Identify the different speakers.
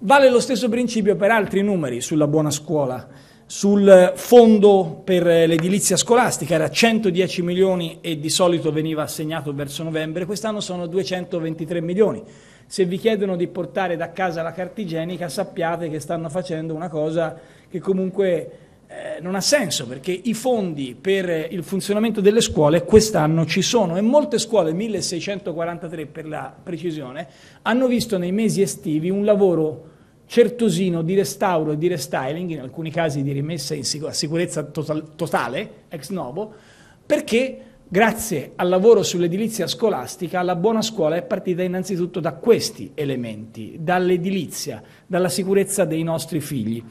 Speaker 1: Vale lo stesso principio per altri numeri sulla buona scuola, sul fondo per l'edilizia scolastica era 110 milioni e di solito veniva assegnato verso novembre, quest'anno sono 223 milioni. Se vi chiedono di portare da casa la carta igienica sappiate che stanno facendo una cosa che comunque non ha senso perché i fondi per il funzionamento delle scuole quest'anno ci sono e molte scuole, 1643 per la precisione, hanno visto nei mesi estivi un lavoro certosino di restauro e di restyling, in alcuni casi di rimessa in sic sicurezza total totale, ex novo, perché grazie al lavoro sull'edilizia scolastica la buona scuola è partita innanzitutto da questi elementi, dall'edilizia, dalla sicurezza dei nostri figli.